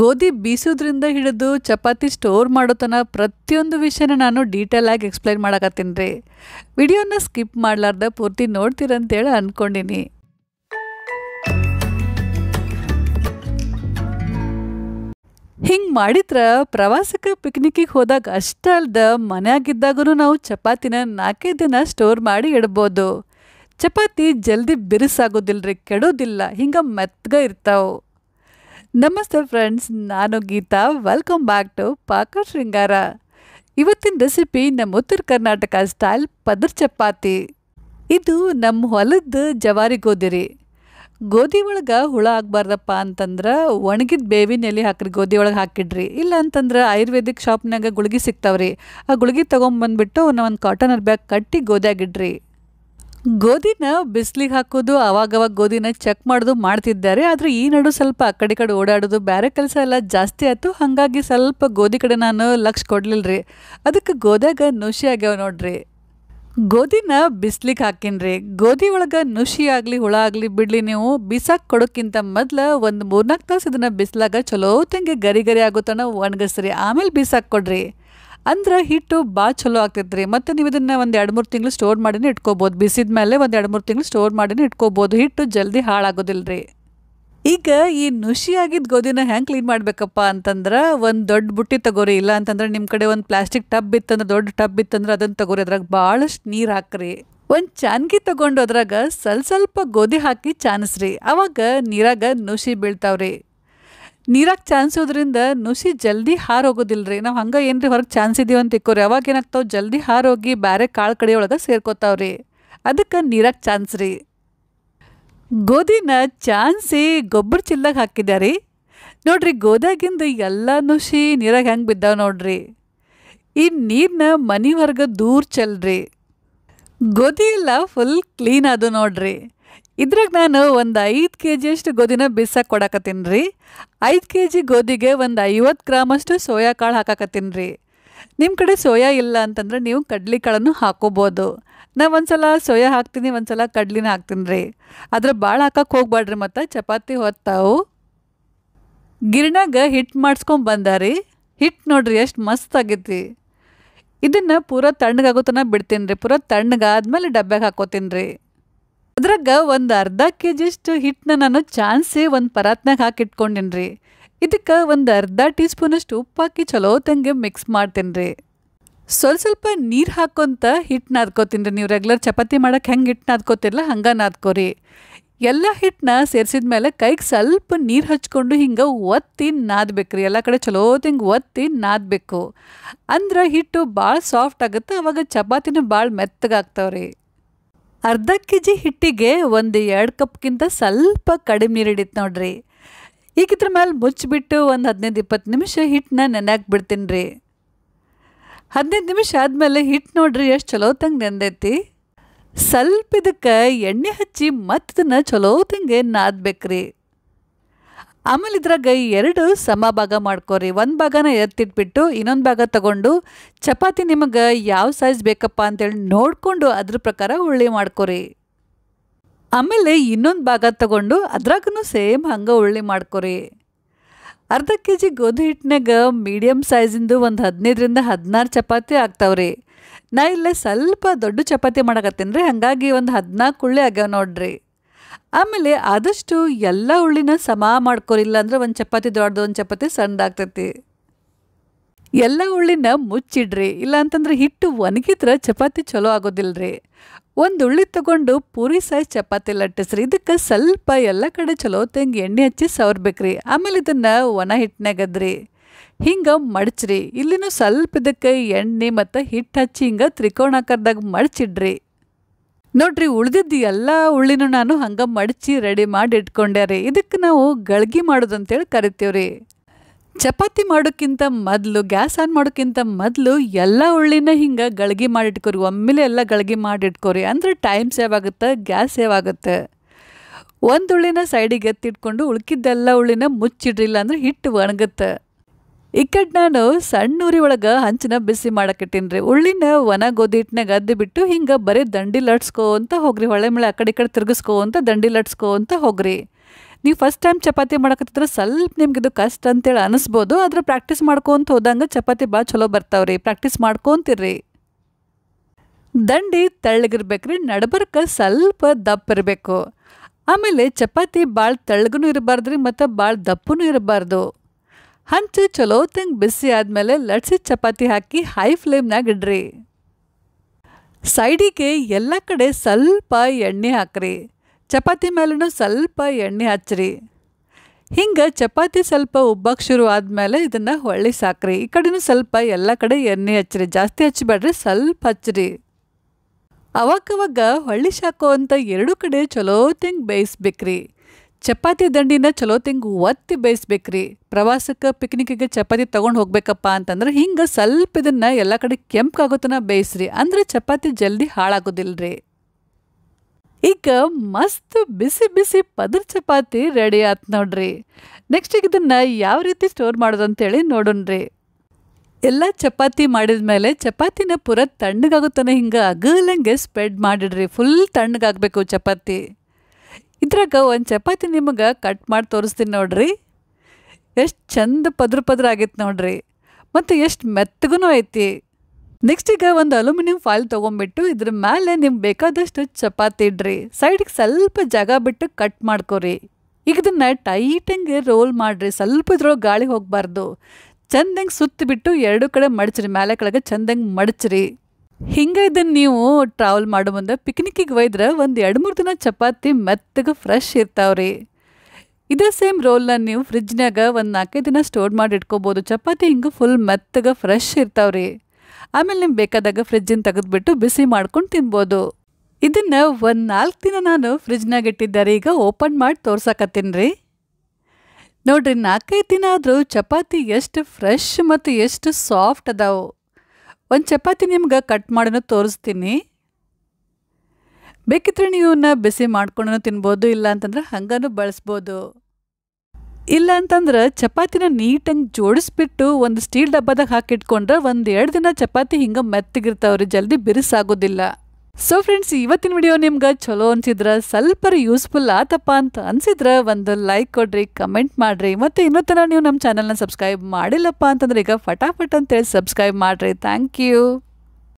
ಗೋಧಿ ಬೀಸೋದ್ರಿಂದ ಹಿಡಿದು ಚಪಾತಿ ಸ್ಟೋರ್ ಮಾಡೋ ತನಕ ಪ್ರತಿಯೊಂದು ವಿಷಯನ ನಾನು ಡೀಟೇಲ್ ಆಗಿ ಎಕ್ಸ್ಪ್ಲೈನ್ ಮಾಡಕತ್ತೀನಿ ರೀ ವಿಡಿಯೋನ ಸ್ಕಿಪ್ ಮಾಡಲಾರ್ದ ಪೂರ್ತಿ ನೋಡ್ತೀರಂತೇಳಿ ಅಂದ್ಕೊಂಡಿನಿ ಹಿಂಗೆ ಮಾಡಿದ್ರೆ ಪ್ರವಾಸಕ್ಕೆ ಪಿಕ್ನಿಕ್ಕಿಗೆ ಹೋದಾಗ ಅಷ್ಟೇ ಅಲ್ದ ಮನೆಯಾಗಿದ್ದಾಗೂ ನಾವು ಚಪಾತಿನ ನಾಲ್ಕೈದು ದಿನ ಸ್ಟೋರ್ ಮಾಡಿ ಇಡ್ಬೋದು ಚಪಾತಿ ಜಲ್ದಿ ಬಿರುಸಾಗೋದಿಲ್ಲ ರೀ ಕೆಡೋದಿಲ್ಲ ಹಿಂಗೆ ಮೆತ್ತಗೆ ಇರ್ತಾವೆ ನಮಸ್ತೆ ಫ್ರೆಂಡ್ಸ್ ನಾನು ಗೀತಾ ವೆಲ್ಕಮ್ ಬ್ಯಾಕ್ ಟು ಪಾಕ ಶೃಂಗಾರ ಇವತ್ತಿನ ರೆಸಿಪಿ ನಮ್ಮ ಉತ್ತರ ಕರ್ನಾಟಕ ಸ್ಟೈಲ್ ಪದರ್ ಚಪಾತಿ ಇದು ನಮ್ಮ ಹೊಲದ ಜವಾರಿ ಗೋಧಿ ರೀ ಗೋಧಿ ಒಳಗೆ ಹುಳ ಆಗಬಾರ್ದಪ್ಪ ಅಂತಂದ್ರೆ ಒಣಗಿದ ಬೇವಿನ ಎಲೆ ಹಾಕ್ರಿ ಗೋಧಿ ಒಳಗೆ ಹಾಕಿಡ್ರಿ ಇಲ್ಲ ಅಂತಂದ್ರೆ ಆಯುರ್ವೇದಿಕ್ ಶಾಪ್ನಾಗ ಗುಳಿಗೆ ಸಿಗ್ತಾವ್ರಿ ಆ ಗುಳಿಗೆ ತೊಗೊಂಬಂದ್ಬಿಟ್ಟು ನಾವು ಒಂದು ಕಾಟನ್ ಅರ್ಬ್ಯಾಗ್ ಕಟ್ಟಿ ಗೋಧಿಯಾಗಿಡ್ರಿ ಗೋಧಿನ ಬಿಸಿಲಿಗೆ ಹಾಕೋದು ಅವಾಗವಾಗ ಗೋಧಿನ ಚೆಕ್ ಮಾಡೋದು ಮಾಡ್ತಿದ್ದಾರೆ ಆದರೆ ಈ ನಡು ಸ್ವಲ್ಪ ಆ ಕಡೆ ಕಡೆ ಓಡಾಡೋದು ಬೇರೆ ಕೆಲಸ ಎಲ್ಲ ಜಾಸ್ತಿ ಆಯಿತು ಹಾಗಾಗಿ ಸ್ವಲ್ಪ ಗೋಧಿ ಕಡೆ ನಾನು ಲಕ್ಷ ಕೊಡ್ಲಿಲ್ರಿ ಅದಕ್ಕೆ ಗೋಧಿಯಾಗ ನುಷಿ ಆಗ್ಯಾವ ನೋಡ್ರಿ ಗೋಧಿನ ಬಿಸ್ಲಿಗೆ ಹಾಕಿನ್ರಿ ಗೋಧಿ ಒಳಗೆ ನುಷಿ ಆಗಲಿ ಹುಳ ಆಗಲಿ ಬಿಡಲಿ ನೀವು ಬಿಸಾಕ್ ಕೊಡೋಕ್ಕಿಂತ ಮೊದಲು ಒಂದು ಮೂರ್ನಾಲ್ಕು ತಾಸು ಇದನ್ನು ಬಿಸಿಲಾಗ ಚಲೋ ತಂಗೆ ಗರಿ ಗರಿ ಆಗೋ ಒಣಗಿಸ್ರಿ ಆಮೇಲೆ ಬಿಸಾಕ್ ಕೊಡ್ರಿ ಅಂದ್ರೆ ಹಿಟ್ಟು ಭಾಳ ಚಲೋ ಆಗ್ತೈತ್ರಿ ಮತ್ತು ನೀವು ಇದನ್ನ ಒಂದು ಎರಡು ಮೂರು ತಿಂಗಳು ಸ್ಟೋರ್ ಮಾಡಿನೇ ಇಟ್ಕೋಬೋದು ಬಿಸಿದ ಮೇಲೆ ಒಂದು ಎರಡು ಮೂರು ತಿಂಗಳು ಸ್ಟೋರ್ ಮಾಡಿನೇ ಇಟ್ಕೋಬೋದು ಹಿಟ್ಟು ಜಲ್ದಿ ಹಾಳಾಗೋದಿಲ್ಲ ರೀ ಈಗ ಈ ನುಸಿಯಾಗಿದ್ದ ಗೋಧಿನ ಹೆಂಗೆ ಕ್ಲೀನ್ ಮಾಡಬೇಕಪ್ಪ ಅಂತಂದ್ರೆ ಒಂದು ದೊಡ್ಡ ಬುಟ್ಟಿ ತಗೋರಿ ಇಲ್ಲ ಅಂತಂದ್ರೆ ನಿಮ್ಮ ಕಡೆ ಒಂದು ಪ್ಲಾಸ್ಟಿಕ್ ಟಬ್ ಇತ್ತಂದ್ರೆ ದೊಡ್ಡ ಟಬ್ ಇತ್ತಂದ್ರೆ ಅದನ್ನ ತಗೋರಿ ಅದ್ರಾಗ ಭಾಳಷ್ಟು ನೀರು ಹಾಕ್ರಿ ಒಂದು ಚಾನ್ಗಿ ತಗೊಂಡು ಅದ್ರಾಗ ಸ್ವಲ್ಪ ಸ್ವಲ್ಪ ಗೋಧಿ ಹಾಕಿ ಚಾನಸ್ರಿ ಅವಾಗ ನೀರಾಗ ನುಸಿ ಬೀಳ್ತಾವ್ರಿ ನೀರಾಗ ಚಾನ್ಸೋದ್ರಿಂದ ನುಸಿ ಜಲ್ದಿ ಹಾರೋಗೋದಿಲ್ಲರಿ ನಾವು ಹಂಗೆ ಏನ್ರಿ ಹೊರಗೆ ಚಾನ್ಸಿದೀವಿ ಅಂತ ಇಕ್ಕೋರಿ ಅವಾಗ ಏನಾಗ್ತಾವೆ ಜಲ್ದಿ ಹಾರೋಗಿ ಬೇರೆ ಕಾಳು ಕಡೆಯೊಳಗೆ ಸೇರ್ಕೋತಾವ್ರಿ ಅದಕ್ಕೆ ನೀರಾಗ ಚಾನ್ಸ್ ರೀ ಗೋಧಿನ ಚಾನ್ಸಿ ಗೊಬ್ಬರ ಚಿಲ್ಲಾಗ ಹಾಕಿದ್ಯಾರಿ ನೋಡ್ರಿ ಗೋದಾಗಿಂದ ಎಲ್ಲ ನುಸಿ ನೀರಾಗ ಹೆಂಗೆ ಬಿದ್ದಾವೆ ನೋಡ್ರಿ ಈ ನೀರನ್ನ ಮನೆವರ್ಗ ದೂರ ಚೆಲ್ರಿ ಗೋಧಿ ಎಲ್ಲ ಫುಲ್ ಕ್ಲೀನ್ ಅದು ನೋಡ್ರಿ ಇದ್ರಾಗ ನಾನು ಒಂದು ಐದು ಕೆ ಜಿಯಷ್ಟು ಗೋಧಿನ ಬಿಸಾಕ್ ಕೊಡಕತ್ತೀನಿ ರೀ ಐದು ಕೆ ಜಿ ಗೋಧಿಗೆ ಒಂದು ಐವತ್ತು ಗ್ರಾಮಷ್ಟು ಸೋಯಾ ಕಾಳು ಹಾಕಕತ್ತೀನಿ ರೀ ನಿಮ್ಮ ಕಡೆ ಸೋಯಾ ಇಲ್ಲ ಅಂತಂದ್ರೆ ನೀವು ಕಡ್ಲಿ ಕಾಳನ್ನು ಹಾಕೋಬೋದು ನಾ ಒಂದ್ಸಲ ಸೋಯಾ ಹಾಕ್ತೀನಿ ಒಂದ್ಸಲ ಕಡ್ಲಿನ ಹಾಕ್ತೀನಿ ರೀ ಅದ್ರ ಭಾಳ ಹಾಕಕ್ಕೆ ಹೋಗ್ಬೇಡ್ರಿ ಮತ್ತು ಚಪಾತಿ ಹೊತ್ತಾವು ಹಿಟ್ ಹಿಟ್ಟು ಮಾಡಿಸ್ಕೊಂಬಂದಾರಿ ಹಿಟ್ ನೋಡ್ರಿ ಎಷ್ಟು ಮಸ್ತ್ ಆಗೈತಿ ಇದನ್ನು ಪೂರಾ ತಣ್ಣಗಾಗೋತನ ಬಿಡ್ತೀನಿ ರೀ ಪೂರಾ ತಣ್ಣಗಾದ್ಮೇಲೆ ಡಬ್ಬ್ಯಾಗ ಹಾಕೋತೀನಿ ರೀ ಅದ್ರಾಗ ಒಂದು ಅರ್ಧ ಕೆ ಜಿಷ್ಟು ಹಿಟ್ಟನ್ನ ನಾನು ಚಾನ್ಸೇ ಒಂದು ಪರಾತ್ನಾಗ ಹಾಕಿಟ್ಕೊಂಡಿನಿ ರೀ ಇದಕ್ಕೆ ಒಂದು ಅರ್ಧ ಟೀ ಸ್ಪೂನಷ್ಟು ಉಪ್ಪು ಹಾಕಿ ಚಲೋತಂಗೆ ಮಿಕ್ಸ್ ಮಾಡ್ತೀನಿ ರೀ ಸ್ವಲ್ಪ ಸ್ವಲ್ಪ ನೀರು ಹಾಕೊಂತ ಹಿಟ್ಟು ನಾದ್ಕೋತೀನಿ ರೀ ನೀವು ರೆಗ್ಯುಲರ್ ಚಪಾತಿ ಮಾಡೋಕ್ಕೆ ಹೆಂಗೆ ಹಿಟ್ಟು ನಾದ್ಕೋತಿರಲ್ಲ ಹಂಗೆ ನಾದ್ಕೋರಿ ಎಲ್ಲ ಹಿಟ್ಟನ್ನ ಸೇರಿಸಿದ ಮೇಲೆ ಕೈಗೆ ಸ್ವಲ್ಪ ನೀರು ಹಚ್ಕೊಂಡು ಹಿಂಗೆ ಒತ್ತಿ ರೀ ಎಲ್ಲ ಕಡೆ ಚಲೋ ಒತ್ತಿ ನಾದಬೇಕು ಅಂದ್ರೆ ಹಿಟ್ಟು ಭಾಳ ಸಾಫ್ಟ್ ಆಗುತ್ತೆ ಅವಾಗ ಚಪಾತಿನೂ ಭಾಳ ಮೆತ್ತಗಾಗ್ತಾವ್ರಿ ಅರ್ಧ ಕೆ ಜಿ ಹಿಟ್ಟಿಗೆ ಒಂದು ಎರಡು ಕಪ್ಗಿಂತ ಸ್ವಲ್ಪ ಕಡಿಮೆ ನೀರು ಹಿಡಿತು ನೋಡ್ರಿ ಈಗ ಇದ್ರ ಮೇಲೆ ಮುಚ್ಚಿಬಿಟ್ಟು ಒಂದು ಹದಿನೈದು ಇಪ್ಪತ್ತು ನಿಮಿಷ ಹಿಟ್ಟನ್ನ ನೆನೆಯಾಕಿ ಬಿಡ್ತೀನಿ ರೀ ಹದಿನೈದು ನಿಮಿಷ ಆದಮೇಲೆ ಹಿಟ್ಟು ನೋಡ್ರಿ ಎಷ್ಟು ಚಲೋ ತಂಗೆ ನೆಂದೈತಿ ಸ್ವಲ್ಪ ಇದಕ್ಕೆ ಎಣ್ಣೆ ಹಚ್ಚಿ ಮತ್ತದನ್ನ ಚಲೋ ತಂಗೆ ಆಮೇಲೆ ಇದ್ರಾಗ ಎರಡು ಸಮ ಭಾಗ ಮಾಡ್ಕೊರಿ ಒಂದು ಭಾಗನ ಎತ್ತಿಟ್ಬಿಟ್ಟು ಇನ್ನೊಂದು ಭಾಗ ತಗೊಂಡು ಚಪಾತಿ ನಿಮಗೆ ಯಾವ ಸೈಜ್ ಬೇಕಪ್ಪ ಅಂತೇಳಿ ನೋಡಿಕೊಂಡು ಅದ್ರ ಪ್ರಕಾರ ಉಳ್ಳಿ ಮಾಡ್ಕೊರಿ ಆಮೇಲೆ ಇನ್ನೊಂದು ಭಾಗ ತಗೊಂಡು ಅದ್ರಾಗೂ ಸೇಮ್ ಹಂಗೆ ಉಳ್ಳಿ ಮಾಡ್ಕೊರಿ ಅರ್ಧ ಕೆ ಜಿ ಗೋಧಿ ಹಿಟ್ಟಿನಾಗ ಮೀಡಿಯಮ್ ಸೈಜಿಂದು ಒಂದು ಹದಿನೈದರಿಂದ ಹದಿನಾರು ಚಪಾತಿ ಆಗ್ತಾವ್ರಿ ನಾ ಇಲ್ಲೇ ಸ್ವಲ್ಪ ದೊಡ್ಡ ಚಪಾತಿ ಮಾಡಕತ್ತೀನಿ ರೀ ಹಾಗಾಗಿ ಒಂದು ಹದಿನಾಲ್ಕು ಉಳ್ಳಿ ಆಗ್ಯಾವ ನೋಡ್ರಿ ಆಮೇಲೆ ಆದಷ್ಟು ಎಲ್ಲ ಉಳ್ಳಿನ ಸಮ ಮಾಡ್ಕೊರಿಲ್ಲ ಅಂದರೆ ಒಂದು ಚಪಾತಿ ದೊಡ್ಡದು ಒಂದು ಚಪಾತಿ ಸಣ್ಣದಾಗ್ತೈತಿ ಎಲ್ಲ ಉಳ್ಳಿನ ಮುಚ್ಚಿಡ್ರಿ ಇಲ್ಲ ಅಂತಂದ್ರೆ ಹಿಟ್ಟು ಒಣಗಿದ್ರೆ ಚಪಾತಿ ಚಲೋ ಆಗೋದಿಲ್ಲರಿ ಒಂದು ಉಳ್ಳಿ ತಗೊಂಡು ಪೂರಿ ಸೈಜ್ ಚಪಾತಿ ಲಟ್ಟಿಸ್ರಿ ಇದಕ್ಕೆ ಸ್ವಲ್ಪ ಎಲ್ಲ ಕಡೆ ಚಲೋ ತೆಂಗ್ ಎಣ್ಣೆ ಹಚ್ಚಿ ಸವರ್ಬೇಕ್ರಿ ಆಮೇಲೆ ಇದನ್ನು ಒಣ ಹಿಟ್ಟಿನಾಗದ್ರಿ ಹಿಂಗೆ ಮಡಚ್ರಿ ಇಲ್ಲಿನೂ ಸ್ವಲ್ಪ ಇದಕ್ಕೆ ಎಣ್ಣೆ ಮತ್ತು ಹಿಟ್ಟು ಹಚ್ಚಿ ಹಿಂಗೆ ತ್ರಿಕೋಣಾಕಾರದಾಗ ಮಡಚಿಡ್ರಿ ನೋಡ್ರಿ ಉಳಿದಿದ್ದು ಎಲ್ಲ ಉಳ್ಳಿನೂ ನಾನು ಹಂಗೆ ಮಡಚಿ ರೆಡಿ ಮಾಡಿ ಇಟ್ಕೊಂಡೆ ರೀ ಇದಕ್ಕೆ ನಾವು ಗಳಗಿ ಮಾಡೋದು ಅಂತೇಳಿ ಕರಿತೀವಿ ಚಪಾತಿ ಮಾಡೋಕ್ಕಿಂತ ಮೊದಲು ಗ್ಯಾಸ್ ಆನ್ ಮಾಡೋಕ್ಕಿಂತ ಮೊದಲು ಎಲ್ಲ ಉಳ್ಳಿನ ಹಿಂಗೆ ಗಳಗಿ ಮಾಡಿಟ್ಕೋರಿ ಒಮ್ಮೆಲೆ ಎಲ್ಲ ಗಳಗಿ ಮಾಡಿಟ್ಕೋರಿ ಅಂದರೆ ಟೈಮ್ ಸೇವ್ ಆಗುತ್ತೆ ಗ್ಯಾಸ್ ಸೇವ್ ಆಗುತ್ತೆ ಒಂದು ಉಳ್ಳಿನ ಸೈಡಿಗೆ ಎತ್ತಿಟ್ಕೊಂಡು ಉಳ್ಕಿದ್ದೆಲ್ಲ ಉಳ್ಳಿನ ಮುಚ್ಚಿಡ್ರಿಲ್ಲ ಅಂದರೆ ಹಿಟ್ಟು ಒಣಗುತ್ತೆ ಇಕ್ಕಡ್ ನಾನು ಸಣ್ಣ ಊರಿ ಒಳಗೆ ಹಂಚಿನ ಬಿಸಿ ಮಾಡಕ್ಕಿಟ್ಟೀನಿ ಉಳ್ಳಿನ ಒಣ ಗೋಧಿ ಹಿಟ್ಟಿನಾಗ ಅದ್ದಿ ಬಿಟ್ಟು ಹಿಂಗೆ ಬರೀ ದಂಡಿ ಲಟ್ಸ್ಕೋ ಅಂತ ಹೋಗ್ರಿ ಹೊಳೆ ಮಳೆ ಆ ಕಡೆ ಈ ಕಡೆ ತಿರ್ಗಿಸ್ಕೋ ಅಂತ ದಂಡಿ ಲಟ್ಸ್ಕೋ ಅಂತ ಹೋಗ್ರಿ ನೀವು ಫಸ್ಟ್ ಟೈಮ್ ಚಪಾತಿ ಮಾಡಕತ್ತಿದ್ರೆ ಸ್ವಲ್ಪ ನಿಮ್ಗೆ ಇದು ಕಷ್ಟ ಅಂತೇಳಿ ಅನಿಸ್ಬೋದು ಆದರೆ ಪ್ರಾಕ್ಟೀಸ್ ಮಾಡ್ಕೊಂತ ಹೋದಂಗೆ ಚಪಾತಿ ಭಾಳ ಚಲೋ ಬರ್ತಾವ್ರಿ ಪ್ರಾಕ್ಟೀಸ್ ಮಾಡ್ಕೊತಿರ್ರಿ ದಂಡಿ ತೆಳ್ಳಗಿರ್ಬೇಕ್ರಿ ನಡಬರ್ಕ ಸ್ವಲ್ಪ ದಪ್ಪ ಇರಬೇಕು ಆಮೇಲೆ ಚಪಾತಿ ಭಾಳ ತೆಳ್ಳಗೂ ಇರಬಾರ್ದು ರೀ ಮತ್ತು ಭಾಳ ದಪ್ಪನೂ ಇರಬಾರ್ದು ಹಂಚು ಚಲೋ ಬಿಸಿ ಆದಮೇಲೆ ಲಟ್ಸಿ ಚಪಾತಿ ಹಾಕಿ ಹೈ ಫ್ಲೇಮ್ನಾಗ ಇಡ್ರಿ ಸೈಡಿಗೆ ಎಲ್ಲ ಕಡೆ ಸ್ವಲ್ಪ ಎಣ್ಣೆ ಹಾಕ್ರಿ ಚಪಾತಿ ಮೇಲೂ ಸ್ವಲ್ಪ ಎಣ್ಣೆ ಹಚ್ಚಿರಿ ಹಿಂಗೆ ಚಪಾತಿ ಸ್ವಲ್ಪ ಉಬ್ಬಕ್ಕೆ ಶುರು ಆದಮೇಲೆ ಇದನ್ನು ಹೊಳ್ಳಿ ಸಾಕ್ರಿ ಈ ಕಡೆನೂ ಸ್ವಲ್ಪ ಎಲ್ಲ ಕಡೆ ಎಣ್ಣೆ ಹಚ್ಚಿರಿ ಜಾಸ್ತಿ ಹಚ್ಚಬೇಡ್ರಿ ಸ್ವಲ್ಪ ಹಚ್ಚಿರಿ ಅವಾಗವಾಗ ಹೊಳ್ಳಿ ಸಾಕೋ ಅಂತ ಎರಡು ಕಡೆ ಚಲೋ ತಿಂಗ್ ಬೇಯಿಸ್ಬೇಕ್ರಿ ಚಪಾತಿ ದಂಡಿನ ಚಲೋ ಚಲೋತಿಂಗೆ ಒತ್ತಿ ಬೇಯಿಸ್ಬೇಕ್ರಿ ಪ್ರವಾಸಕ್ಕೆ ಪಿಕ್ನಿಕ್ಗೆ ಚಪಾತಿ ತೊಗೊಂಡು ಹೋಗ್ಬೇಕಪ್ಪ ಅಂತಂದ್ರೆ ಹಿಂಗೆ ಸ್ವಲ್ಪ ಇದನ್ನ ಎಲ್ಲ ಕಡೆ ಆಗೋತನ ಬೇಯಿಸ್ರಿ ಅಂದ್ರೆ ಚಪಾತಿ ಜಲ್ದಿ ಹಾಳಾಗೋದಿಲ್ಲರಿ ಈಗ ಮಸ್ತ್ ಬಿಸಿ ಬಿಸಿ ಪದರ್ ಚಪಾತಿ ರೆಡಿ ಆತ್ ನೋಡ್ರಿ ನೆಕ್ಸ್ಟ್ ಈಗ ಇದನ್ನು ಯಾವ ರೀತಿ ಸ್ಟೋರ್ ಮಾಡೋದು ಅಂತೇಳಿ ನೋಡೋಣ್ರಿ ಎಲ್ಲ ಚಪಾತಿ ಮಾಡಿದ ಮೇಲೆ ಚಪಾತಿನ ಪೂರಾ ತಣ್ಣಗಾಗುತ್ತಾನೆ ಹಿಂಗೆ ಅಗಲಂಗೆ ಸ್ಪ್ರೆಡ್ ಮಾಡಿಡ್ರಿ ಫುಲ್ ತಣ್ಣಗಾಗಬೇಕು ಚಪಾತಿ ಇದ್ರಾಗ ಒಂದು ಚಪಾತಿ ನಿಮಗೆ ಕಟ್ ಮಾಡಿ ತೋರಿಸ್ತೀನಿ ನೋಡ್ರಿ ಎಷ್ಟು ಚಂದ ಪದ್ರ ಪದ್ರ ಆಗೈತೆ ನೋಡ್ರಿ ಮತ್ತು ಎಷ್ಟು ಮೆತ್ತಗೂ ಐತಿ ನೆಕ್ಸ್ಟ್ ಈಗ ಒಂದು ಅಲ್ಯೂಮಿನಿಯಂ ಫಾಯ್ಲ್ ತೊಗೊಂಬಿಟ್ಟು ಇದ್ರ ಮೇಲೆ ನಿಮ್ಗೆ ಬೇಕಾದಷ್ಟು ಚಪಾತಿ ಇಡ್ರಿ ಸೈಡಿಗೆ ಸ್ವಲ್ಪ ಜಾಗ ಬಿಟ್ಟು ಕಟ್ ಮಾಡ್ಕೊರಿ ಈಗ ಇದನ್ನು ಟೈಟಂಗೆ ರೋಲ್ ಮಾಡಿರಿ ಸ್ವಲ್ಪ ಇದ್ರೊಳಗೆ ಗಾಳಿ ಹೋಗಬಾರ್ದು ಚಂದಂಗೆ ಸುತ್ತಿಬಿಟ್ಟು ಎರಡು ಕಡೆ ಮಡಚ್ರಿ ಮೇಲೆ ಕೆಳಗೆ ಚಂದಂಗೆ ಮಡಚ್ರಿ ಹಿಂಗೆ ಇದನ್ನು ನೀವು ಟ್ರಾವೆಲ್ ಮಾಡೋ ಮುಂದೆ ಪಿಕ್ನಿಕ್ಕಿಗೆ ಒಯ್ದ್ರೆ ಒಂದು ಎರಡು ಮೂರು ದಿನ ಚಪಾತಿ ಮೆತ್ತಗೆ ಫ್ರೆಶ್ ಇರ್ತಾವ್ರಿ ಇದೇ ಸೇಮ್ ರೋಲ್ನ ನೀವು ಫ್ರಿಜ್ನಾಗ ಒಂದು ನಾಲ್ಕೈದು ದಿನ ಸ್ಟೋರ್ ಮಾಡಿ ಇಟ್ಕೋಬೋದು ಚಪಾತಿ ಹಿಂಗೆ ಫುಲ್ ಮೆತ್ತಗೆ ಫ್ರೆಶ್ ಇರ್ತಾವ್ರಿ ಆಮೇಲೆ ನಿಮ್ಗೆ ಬೇಕಾದಾಗ ಫ್ರಿಜ್ಜಿನ ತೆಗೆದುಬಿಟ್ಟು ಬಿಸಿ ಮಾಡ್ಕೊಂಡು ತಿನ್ಬೋದು ಇದನ್ನು ಒಂದು ನಾಲ್ಕು ದಿನ ನಾನು ಫ್ರಿಜ್ನಾಗ ಇಟ್ಟಿದ್ದಾರೆ ಈಗ ಓಪನ್ ಮಾಡಿ ತೋರ್ಸಕತ್ತೀನಿ ರೀ ನೋಡಿರಿ ನಾಲ್ಕೈದು ದಿನ ಆದರೂ ಚಪಾತಿ ಎಷ್ಟು ಫ್ರೆಶ್ ಮತ್ತು ಎಷ್ಟು ಸಾಫ್ಟ್ ಅದಾವೆ ಒಂದು ಚಪಾತಿ ನಿಮ್ಗೆ ಕಟ್ ಮಾಡೋಣ ತೋರಿಸ್ತೀನಿ ಬೇಕಿದ್ರೆ ನೀವು ಬಿಸಿ ಮಾಡ್ಕೊಂಡು ತಿನ್ಬೋದು ಇಲ್ಲ ಅಂತಂದ್ರೆ ಹಂಗನೂ ಬಳಸ್ಬೋದು ಇಲ್ಲ ಅಂತಂದ್ರೆ ಚಪಾತಿನ ನೀಟಾಗಿ ಜೋಡಿಸ್ಬಿಟ್ಟು ಒಂದು ಸ್ಟೀಲ್ ಡಬ್ಬದಾಗ ಹಾಕಿಟ್ಕೊಂಡ್ರೆ ಒಂದು ಎರಡು ದಿನ ಚಪಾತಿ ಹಿಂಗೆ ಮೆತ್ತಗಿರ್ತಾವ್ರಿ ಜಲ್ದಿ ಬಿರುಸಾಗೋದಿಲ್ಲ ಸೊ ಫ್ರೆಂಡ್ಸ್ ಇವತ್ತಿನ ವಿಡಿಯೋ ನಿಮ್ಗೆ ಚಲೋ ಅನ್ಸಿದ್ರೆ ಸ್ವಲ್ಪ ಯೂಸ್ಫುಲ್ ಆತಪ್ಪ ಅಂತ ಅನ್ಸಿದ್ರೆ ಒಂದು ಲೈಕ್ ಕೊಡ್ರಿ ಕಮೆಂಟ್ ಮಾಡ್ರಿ ಮತ್ತೆ ಇನ್ನೂ ನೀವು ನಮ್ಮ ಚಾನಲ್ನ ಸಬ್ಸ್ಕ್ರೈಬ್ ಮಾಡಿಲ್ಲಪ್ಪ ಅಂತಂದ್ರೆ ಈಗ ಫಟಾಫಟ್ ಅಂತೇಳಿ ಸಬ್ಸ್ಕ್ರೈಬ್ ಮಾಡ್ರಿ ಥ್ಯಾಂಕ್ ಯು